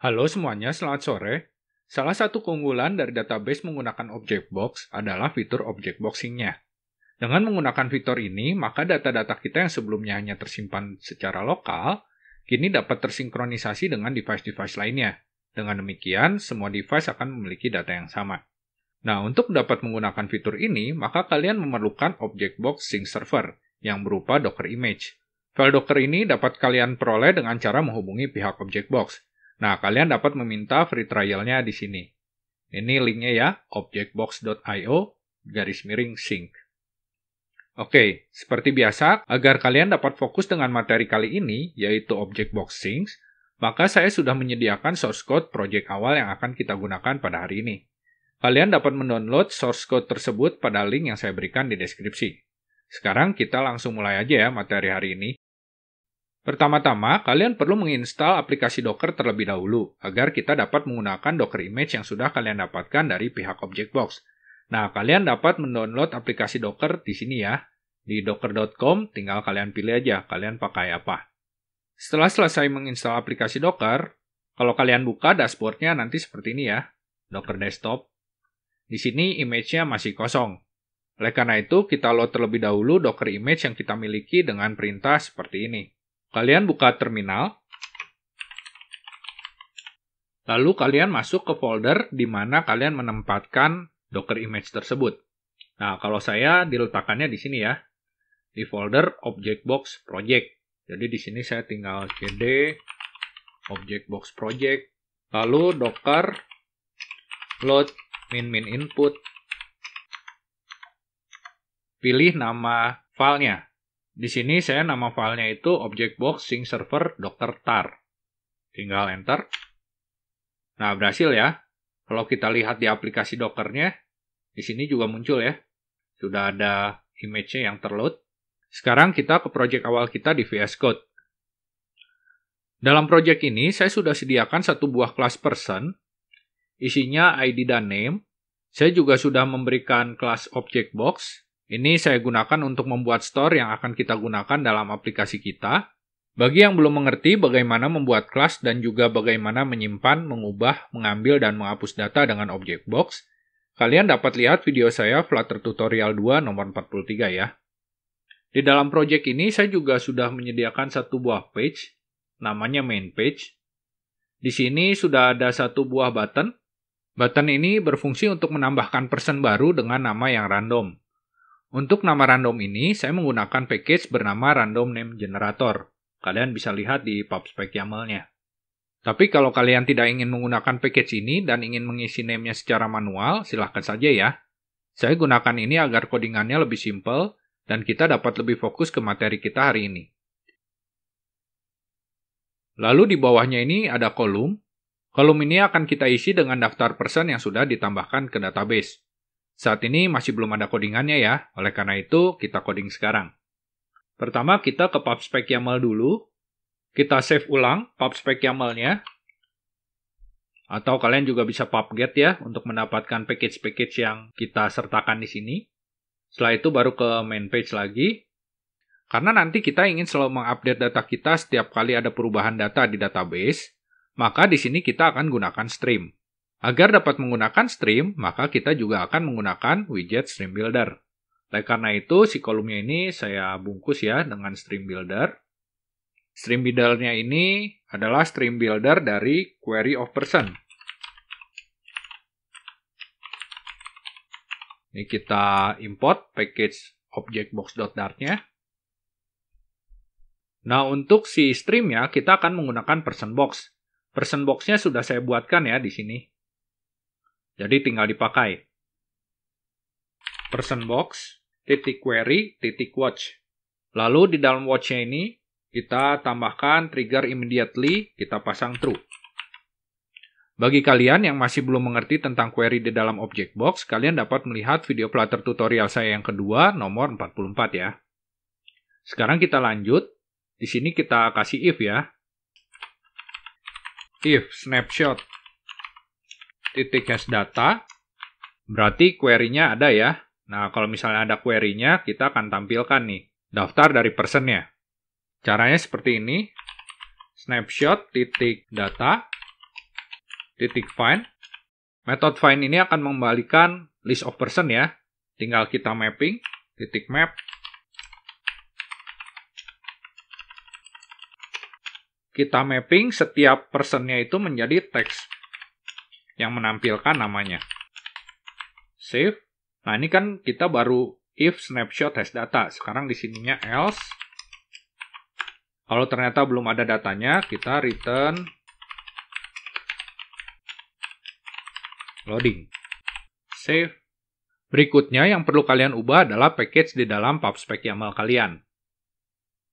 Halo semuanya, selamat sore. Salah satu keunggulan dari database menggunakan object box adalah fitur object boxing-nya. Dengan menggunakan fitur ini, maka data-data kita yang sebelumnya hanya tersimpan secara lokal, kini dapat tersinkronisasi dengan device-device lainnya. Dengan demikian, semua device akan memiliki data yang sama. Nah, untuk dapat menggunakan fitur ini, maka kalian memerlukan object box sync server, yang berupa Docker image. File Docker ini dapat kalian peroleh dengan cara menghubungi pihak object box, Nah, kalian dapat meminta free trialnya di sini. Ini linknya ya, objectbox.io garis miring sync. Oke, seperti biasa, agar kalian dapat fokus dengan materi kali ini, yaitu object box sync, maka saya sudah menyediakan source code project awal yang akan kita gunakan pada hari ini. Kalian dapat mendownload source code tersebut pada link yang saya berikan di deskripsi. Sekarang kita langsung mulai aja ya materi hari ini. Pertama-tama, kalian perlu menginstal aplikasi Docker terlebih dahulu, agar kita dapat menggunakan Docker image yang sudah kalian dapatkan dari pihak Objectbox. Nah, kalian dapat mendownload aplikasi Docker di sini ya. Di docker.com, tinggal kalian pilih aja kalian pakai apa. Setelah selesai menginstal aplikasi Docker, kalau kalian buka dashboardnya nanti seperti ini ya, Docker Desktop. Di sini image-nya masih kosong. Oleh karena itu, kita load terlebih dahulu Docker image yang kita miliki dengan perintah seperti ini. Kalian buka terminal. Lalu kalian masuk ke folder di mana kalian menempatkan Docker image tersebut. Nah, kalau saya diletakkannya di sini ya, di folder Object Box Project. Jadi di sini saya tinggal cd Object Box Project, lalu docker load min min input. Pilih nama filenya. Di sini saya nama filenya itu object box sync server Dr. tar. Tinggal enter. Nah, berhasil ya. Kalau kita lihat di aplikasi Dockernya, di sini juga muncul ya. Sudah ada image-nya yang terload. Sekarang kita ke project awal kita di VS Code. Dalam project ini, saya sudah sediakan satu buah kelas person, isinya ID dan name. Saya juga sudah memberikan kelas object box, ini saya gunakan untuk membuat store yang akan kita gunakan dalam aplikasi kita. Bagi yang belum mengerti bagaimana membuat kelas dan juga bagaimana menyimpan, mengubah, mengambil, dan menghapus data dengan object box, kalian dapat lihat video saya Flutter Tutorial 2 nomor 43 ya. Di dalam project ini saya juga sudah menyediakan satu buah page, namanya main page. Di sini sudah ada satu buah button. Button ini berfungsi untuk menambahkan person baru dengan nama yang random. Untuk nama random ini, saya menggunakan package bernama Random Name Generator. Kalian bisa lihat di pubspec YAML-nya. Tapi kalau kalian tidak ingin menggunakan package ini dan ingin mengisi name-nya secara manual, silahkan saja ya. Saya gunakan ini agar codingannya lebih simple dan kita dapat lebih fokus ke materi kita hari ini. Lalu di bawahnya ini ada kolom. Kolom ini akan kita isi dengan daftar person yang sudah ditambahkan ke database. Saat ini masih belum ada codingannya ya, oleh karena itu kita coding sekarang. Pertama kita ke pubspec YAML dulu, kita save ulang pubspec YAML-nya, atau kalian juga bisa pubget ya untuk mendapatkan package-package yang kita sertakan di sini. Setelah itu baru ke main page lagi. Karena nanti kita ingin selalu mengupdate data kita setiap kali ada perubahan data di database, maka di sini kita akan gunakan stream. Agar dapat menggunakan stream, maka kita juga akan menggunakan widget stream builder. Oleh karena itu, si kolomnya ini saya bungkus ya dengan stream builder. Stream buildernya ini adalah stream builder dari query of person. Ini kita import package objectbox.dart-nya. Nah, untuk si stream ya, kita akan menggunakan person box. Person box-nya sudah saya buatkan ya di sini. Jadi tinggal dipakai. Person box, titik query, titik watch. Lalu di dalam watch ini, kita tambahkan trigger immediately, kita pasang true. Bagi kalian yang masih belum mengerti tentang query di dalam object box, kalian dapat melihat video Flutter tutorial saya yang kedua, nomor 44 ya. Sekarang kita lanjut. Di sini kita kasih if ya. If snapshot titik hash data, berarti query-nya ada ya. Nah, kalau misalnya ada query-nya, kita akan tampilkan nih, daftar dari person-nya. Caranya seperti ini, snapshot titik data, titik find. Metode find ini akan mengembalikan list of person ya. Tinggal kita mapping, titik map. Kita mapping setiap person-nya itu menjadi text yang menampilkan namanya. Save. Nah, ini kan kita baru if snapshot has data. Sekarang di sininya else. Kalau ternyata belum ada datanya, kita return loading. Save. Berikutnya yang perlu kalian ubah adalah package di dalam pubspec YAML kalian.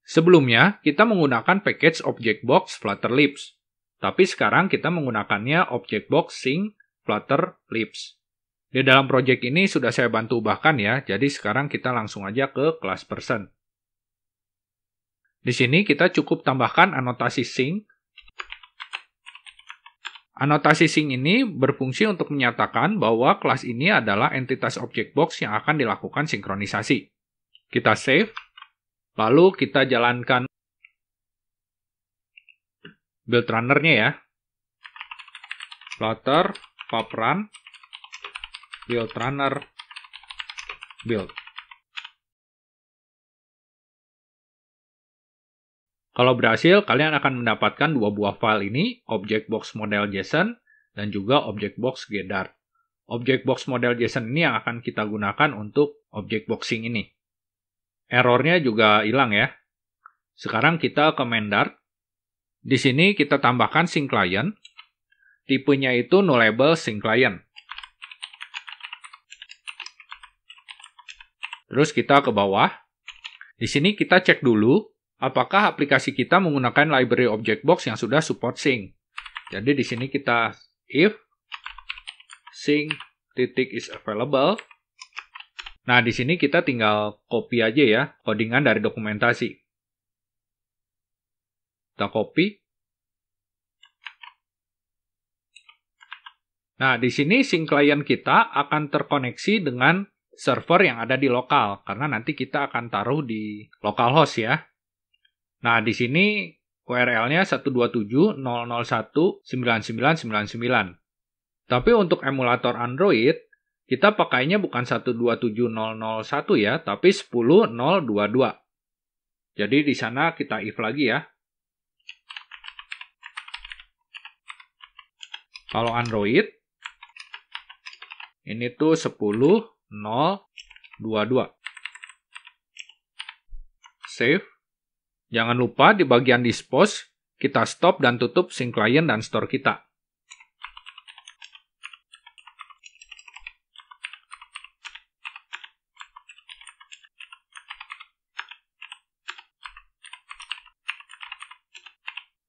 Sebelumnya, kita menggunakan package object box Flutter Lips. Tapi sekarang kita menggunakannya object box sync flutter lips. Di dalam project ini sudah saya bantu bahkan ya, jadi sekarang kita langsung aja ke kelas person. Di sini kita cukup tambahkan anotasi sync. Anotasi sync ini berfungsi untuk menyatakan bahwa kelas ini adalah entitas object box yang akan dilakukan sinkronisasi. Kita save, lalu kita jalankan build runner-nya ya. plotter, pop run, build runner, build. Kalau berhasil, kalian akan mendapatkan dua buah file ini, object box model JSON dan juga object box Gedart. Object box model JSON ini yang akan kita gunakan untuk object boxing ini. Errornya juga hilang ya. Sekarang kita ke main Dart, di sini kita tambahkan sync client. Tipenya itu no label sync client. Terus kita ke bawah. Di sini kita cek dulu apakah aplikasi kita menggunakan library object box yang sudah support sync. Jadi di sini kita if sync titik is available. Nah, di sini kita tinggal copy aja ya codingan dari dokumentasi. Kita copy. Nah, di sini sync client kita akan terkoneksi dengan server yang ada di lokal, karena nanti kita akan taruh di localhost ya. Nah, di sini URL-nya 127.001.9999. Tapi untuk emulator Android, kita pakainya bukan 127.001 ya, tapi 10.022. Jadi di sana kita if lagi ya. Kalau Android, ini tuh 10 0 22. Save. Jangan lupa di bagian dispose, kita stop dan tutup sync client dan store kita.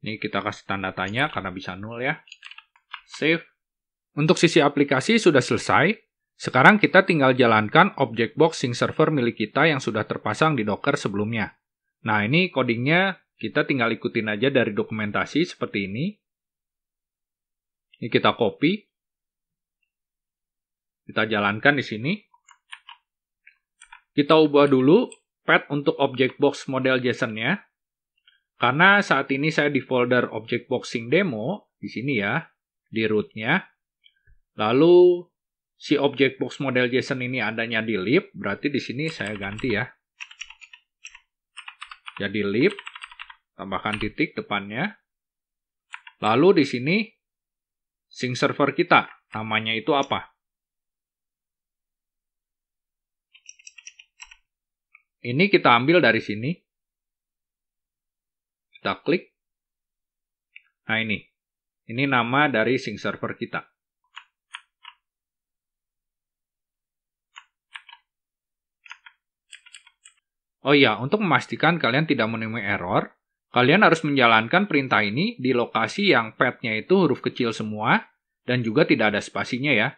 Ini kita kasih tanda tanya karena bisa nol ya save. Untuk sisi aplikasi sudah selesai. Sekarang kita tinggal jalankan object box sync server milik kita yang sudah terpasang di Docker sebelumnya. Nah, ini codingnya kita tinggal ikutin aja dari dokumentasi seperti ini. Ini kita copy. Kita jalankan di sini. Kita ubah dulu path untuk object box model JSON-nya. Karena saat ini saya di folder object boxing demo, di sini ya, di rootnya. Lalu si object box model JSON ini adanya di lib, berarti di sini saya ganti ya. Jadi lib, tambahkan titik depannya. Lalu di sini sync server kita, namanya itu apa? Ini kita ambil dari sini. Kita klik. Nah ini, ini nama dari sync server kita. Oh iya, untuk memastikan kalian tidak menemui error, kalian harus menjalankan perintah ini di lokasi yang padnya itu huruf kecil semua dan juga tidak ada spasinya ya.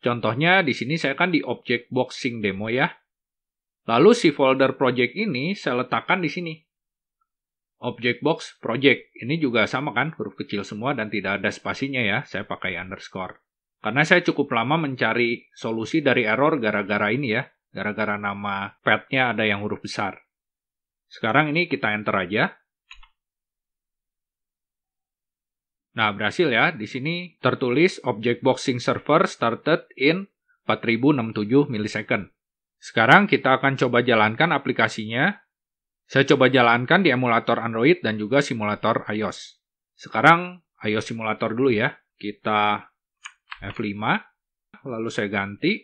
Contohnya di sini saya kan di object boxing demo ya. Lalu si folder project ini saya letakkan di sini. Object box project ini juga sama kan huruf kecil semua dan tidak ada spasinya ya saya pakai underscore karena saya cukup lama mencari solusi dari error gara-gara ini ya gara-gara nama petnya ada yang huruf besar sekarang ini kita enter aja Nah, berhasil ya. Di sini tertulis object boxing server started in 4067 milisecond. Sekarang kita akan coba jalankan aplikasinya saya coba jalankan di emulator Android dan juga simulator iOS. Sekarang iOS simulator dulu ya. Kita F5, lalu saya ganti.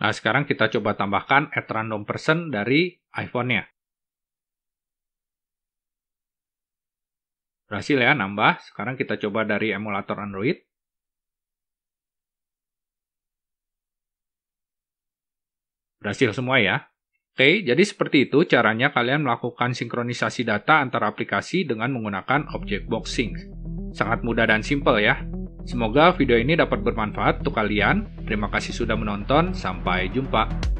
Nah, sekarang kita coba tambahkan at random person dari iPhone-nya. Berhasil ya, nambah. Sekarang kita coba dari emulator Android. Berhasil semua ya. Oke, jadi seperti itu caranya kalian melakukan sinkronisasi data antara aplikasi dengan menggunakan Object Box Sync. Sangat mudah dan simple ya. Semoga video ini dapat bermanfaat untuk kalian. Terima kasih sudah menonton, sampai jumpa.